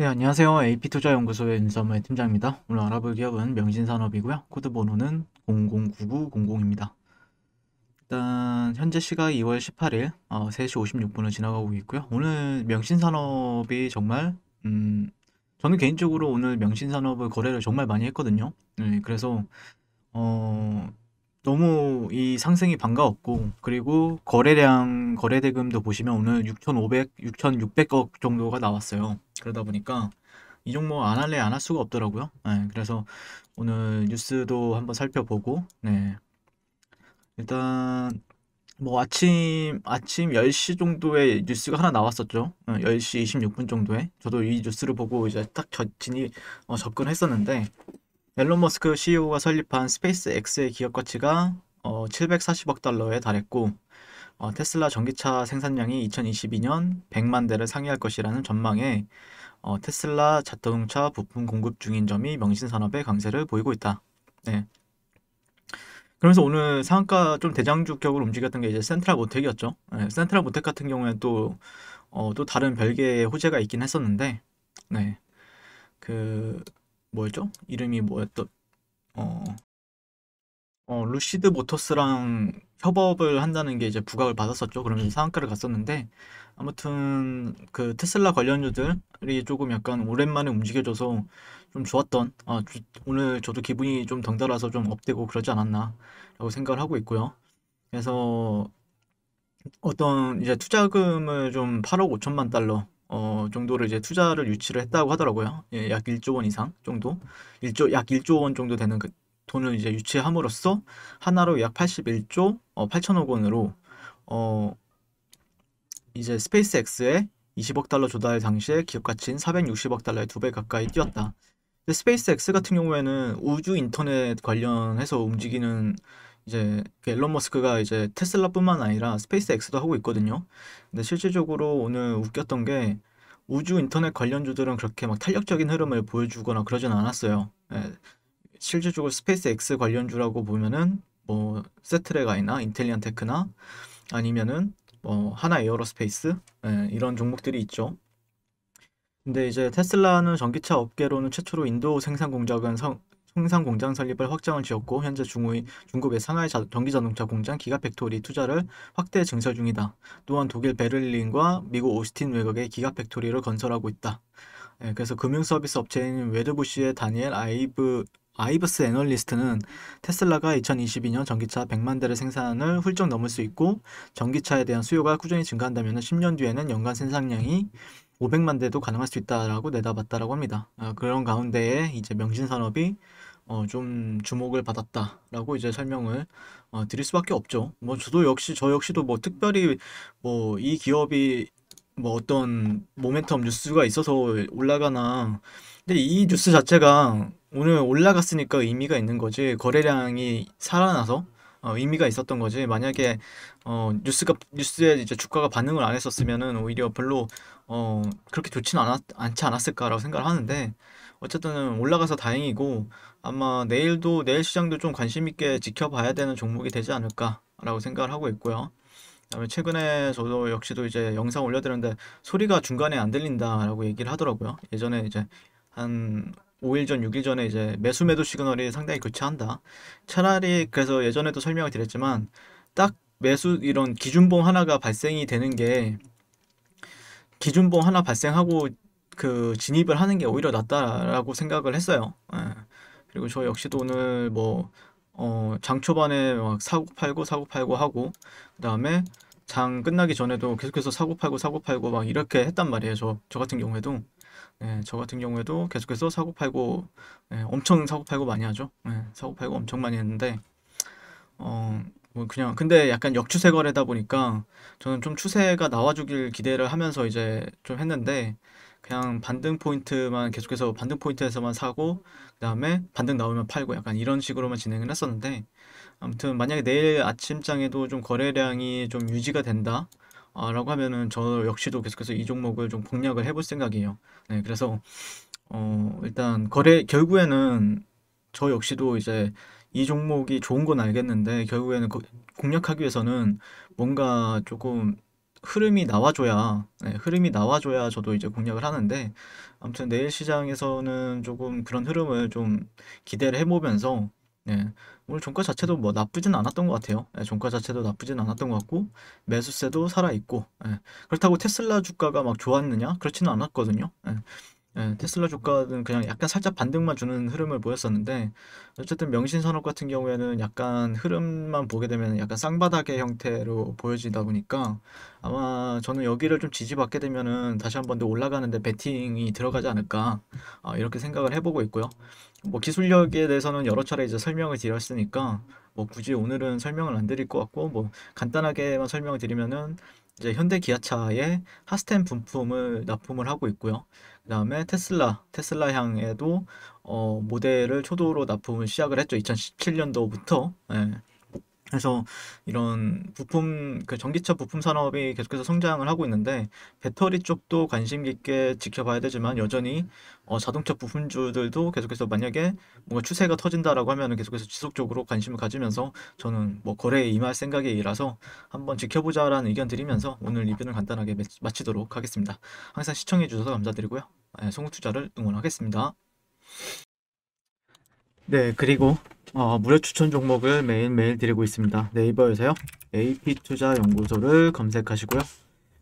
네, 안녕하세요. AP투자연구소의 윤서무의 팀장입니다. 오늘 알아볼 기업은 명신산업이고요. 코드 번호는 009900입니다. 일단 현재 시각 2월 18일 어, 3시 56분을 지나가고 있고요. 오늘 명신산업이 정말 음, 저는 개인적으로 오늘 명신산업을 거래를 정말 많이 했거든요. 네, 그래서 어, 너무 이 상승이 반가웠고 그리고 거래량 거래대금도 보시면 오늘 6,500, 6,600억 정도가 나왔어요. 그러다 보니까 이 종목 안 할래 안 할 수가 없더라고요. 네, 그래서 오늘 뉴스도 한번 살펴보고 네. 일단 뭐 아침 아침 10시 정도에 뉴스가 하나 나왔었죠. 10시 26분 정도에 저도 이 뉴스를 보고 이제 딱 진입 어, 접근했었는데 앨런 머스크 CEO가 설립한 스페이스 X의 기업 가치가 어, 740억 달러에 달했고 어, 테슬라 전기차 생산량이 2022년 100만 대를 상회할 것이라는 전망에 어, 테슬라 자동차 부품 공급 중인 점이 명신산업의 강세를 보이고 있다. 네. 그러면서 오늘 상가좀대장주격으 움직였던 게 이제 센트럴 모텍이었죠. 네, 센트럴 모텍 같은 경우에 또, 어, 또 다른 별개의 호재가 있긴 했었는데, 네. 그, 뭐였죠? 이름이 뭐였던, 어, 어, 루시드 모터스랑 협업을 한다는 게 이제 부각을 받았었죠. 그러면서 네. 상한가를 갔었는데 아무튼 그 테슬라 관련주들이 조금 약간 오랜만에 움직여줘서 좀 좋았던 아, 주, 오늘 저도 기분이 좀 덩달아서 좀 업되고 그러지 않았나라고 생각을 하고 있고요. 그래서 어떤 이제 투자금을 좀 8억 5천만 달러 어, 정도를 이제 투자를 유치를 했다고 하더라고요. 예, 약 1조 원 이상 정도, 1조 약 1조 원 정도 되는 그 돈을 이제 유치함으로써 하나로 약 81조 8천억 어, 원으로 어 이제 스페이스X에 20억 달러 조달 당시에 기업 가치인 460억 달러의 두 배 가까이 뛰었다. 근데 스페이스X 같은 경우에는 우주 인터넷 관련해서 움직이는 이제 그 앨런 머스크가 이제 테슬라뿐만 아니라 스페이스X도 하고 있거든요. 근데 실질적으로 오늘 웃겼던 게 우주 인터넷 관련주들은 그렇게 막 탄력적인 흐름을 보여주거나 그러진 않았어요. 예. 실질적으로 스페이스X 관련주라고 보면은 뭐 세트레가이나 인텔리언테크나 아니면은 뭐 하나 에어로스페이스 예, 이런 종목들이 있죠. 근데 이제 테슬라는 전기차 업계로는 최초로 인도 생산 공작은 성, 생산 공장 설립을 확장을 지었고 현재 중우의, 중국의 상하이 자, 전기자동차 공장 기가팩토리 투자를 확대 증설 중이다. 또한 독일 베를린과 미국 오스틴 외곽에 기가팩토리를 건설하고 있다. 예, 그래서 금융 서비스 업체인 웨드부시의 다니엘 아이브 아이버스 애널리스트는 테슬라가 2022년 전기차 100만 대를 생산을 훌쩍 넘을 수 있고 전기차에 대한 수요가 꾸준히 증가한다면 10년 뒤에는 연간 생산량이 500만 대도 가능할 수 있다라고 내다봤다라고 합니다. 아, 그런 가운데에 이제 명신산업이 어, 좀 주목을 받았다라고 이제 설명을 어, 드릴 수밖에 없죠. 뭐 저도 역시 저 역시도 뭐 특별히 뭐 이 기업이 뭐 어떤 모멘텀 뉴스가 있어서 올라가나 근데 이 뉴스 자체가 오늘 올라갔으니까 의미가 있는 거지 거래량이 살아나서 어, 의미가 있었던 거지 만약에 어, 뉴스가 뉴스에 이제 주가가 반응을 안 했었으면은 오히려 별로 어, 그렇게 좋지는 않았, 않지 않았을까라고 생각을 하는데 어쨌든 올라가서 다행이고 아마 내일도 내일 시장도 좀 관심 있게 지켜봐야 되는 종목이 되지 않을까라고 생각을 하고 있고요. 그다음에 최근에 저도 역시도 이제 영상 올려드렸는데 소리가 중간에 안 들린다라고 얘기를 하더라고요. 예전에 이제 한 5일 전, 6일 전에 이제 매수 매도 시그널이 상당히 교차한다. 차라리 그래서 예전에도 설명을 드렸지만 딱 매수 이런 기준봉 하나가 발생이 되는 게 기준봉 하나 발생하고 그 진입을 하는 게 오히려 낫다라고 생각을 했어요. 예. 그리고 저 역시도 오늘 뭐 어, 장 초반에 막 사고 팔고 사고 팔고 하고 그다음에 장 끝나기 전에도 계속해서 사고 팔고 사고 팔고 막 이렇게 했단 말이에요. 저 저 같은 경우에도 네, 저 같은 경우에도 계속해서 사고 팔고 네, 엄청 사고 팔고 많이 하죠. 네, 사고 팔고 엄청 많이 했는데 어. 뭐 그냥 근데 약간 역추세 거래다 보니까 저는 좀 추세가 나와주길 기대를 하면서 이제 좀 했는데 그냥 반등 포인트만 계속해서 반등 포인트에서만 사고 그다음에 반등 나오면 팔고 약간 이런 식으로만 진행을 했었는데 아무튼 만약에 내일 아침장에도 좀 거래량이 좀 유지가 된다 아, 라고 하면은 저 역시도 계속해서 이 종목을 좀 공략을 해볼 생각이에요. 네, 그래서 어, 일단 거래 결국에는 저 역시도 이제 이 종목이 좋은 건 알겠는데 결국에는 공략하기 위해서는 뭔가 조금 흐름이 나와줘야 네, 흐름이 나와줘야 저도 이제 공략을 하는데 아무튼 내일 시장에서는 조금 그런 흐름을 좀 기대를 해보면서 예, 오늘 종가 자체도 뭐 나쁘진 않았던 것 같아요. 예, 종가 자체도 나쁘진 않았던 것 같고 매수세도 살아 있고 예, 그렇다고 테슬라 주가가 막 좋았느냐? 그렇지는 않았거든요. 예, 예, 테슬라 주가는 그냥 약간 살짝 반등만 주는 흐름을 보였었는데 어쨌든 명신산업 같은 경우에는 약간 흐름만 보게 되면 약간 쌍바닥의 형태로 보여지다 보니까 아마 저는 여기를 좀 지지받게 되면은 다시 한번 더 올라가는데 베팅이 들어가지 않을까 아, 이렇게 생각을 해보고 있고요. 뭐 기술력에 대해서는 여러 차례 이제 설명을 드렸으니까 뭐 굳이 오늘은 설명을 안 드릴 것 같고 뭐 간단하게만 설명을 드리면은 이제 현대 기아차에 하스템 분품을 납품을 하고 있고요. 그다음에 테슬라, 테슬라 향에도 어, 모델을 초도로 납품을 시작을 했죠. 2017년도부터. 예. 그래서 이런 부품 그 전기차 부품 산업이 계속해서 성장을 하고 있는데 배터리 쪽도 관심 깊게 지켜봐야 되지만 여전히 어, 자동차 부품주들도 계속해서 만약에 뭔가 추세가 터진다라고 하면 계속해서 지속적으로 관심을 가지면서 저는 뭐 거래에 임할 생각에 이라서 한번 지켜보자라는 의견 드리면서 오늘 리뷰는 간단하게 마치도록 하겠습니다. 항상 시청해 주셔서 감사드리고요. 네, 성우 투자를 응원하겠습니다. 네, 그리고 어, 무료 추천 종목을 매일매일 드리고 있습니다. 네이버에서요. AP투자연구소를 검색하시고요.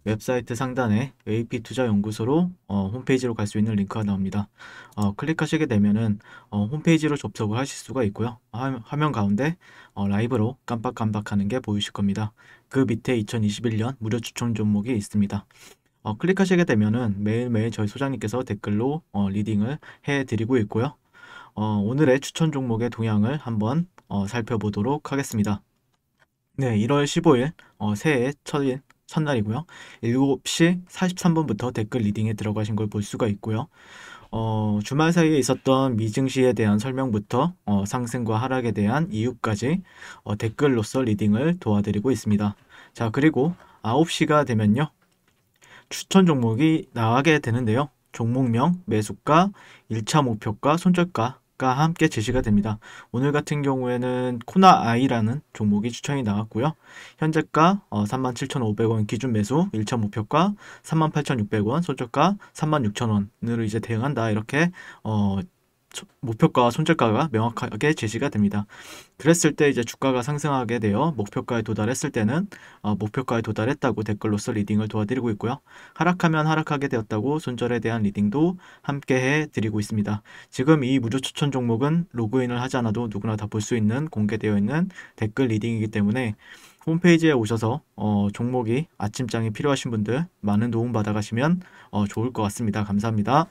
웹사이트 상단에 AP투자연구소로 어, 홈페이지로 갈 수 있는 링크가 나옵니다. 어, 클릭하시게 되면은 어, 홈페이지로 접속을 하실 수가 있고요. 화, 면 가운데 어, 라이브로 깜빡깜빡하는 게 보이실 겁니다. 그 밑에 2021년 무료 추천 종목이 있습니다. 어, 클릭하시게 되면은 매일매일 저희 소장님께서 댓글로 어, 리딩을 해드리고 있고요. 어, 오늘의 추천 종목의 동향을 한번 어, 살펴보도록 하겠습니다. 네, 1월 15일 어, 새해 첫일 첫날이고요. 7시 43분부터 댓글 리딩에 들어가신 걸 볼 수가 있고요. 어, 주말 사이에 있었던 미증시에 대한 설명부터 어, 상승과 하락에 대한 이유까지 어, 댓글로서 리딩을 도와드리고 있습니다. 자, 그리고 9시가 되면요. 추천 종목이 나가게 되는데요. 종목명, 매수가, 1차 목표가, 손절가 가 함께 제시가 됩니다. 오늘 같은 경우에는 코나 I라는 종목이 추천이 나왔고요. 현재가 37,500원 어, 기준 매수, 1차 목표가 38,600원, 소저가 36,000원으로 이제 대응한다 이렇게 어, 목표가와 손절가가 명확하게 제시가 됩니다. 그랬을 때 이제 주가가 상승하게 되어 목표가에 도달했을 때는 어, 목표가에 도달했다고 댓글로서 리딩을 도와드리고 있고요. 하락하면 하락하게 되었다고 손절에 대한 리딩도 함께 해드리고 있습니다. 지금 이 무료 추천 종목은 로그인을 하지 않아도 누구나 다 볼 수 있는 공개되어 있는 댓글 리딩이기 때문에 홈페이지에 오셔서 어, 종목이 아침장이 필요하신 분들 많은 도움 받아가시면 어, 좋을 것 같습니다. 감사합니다.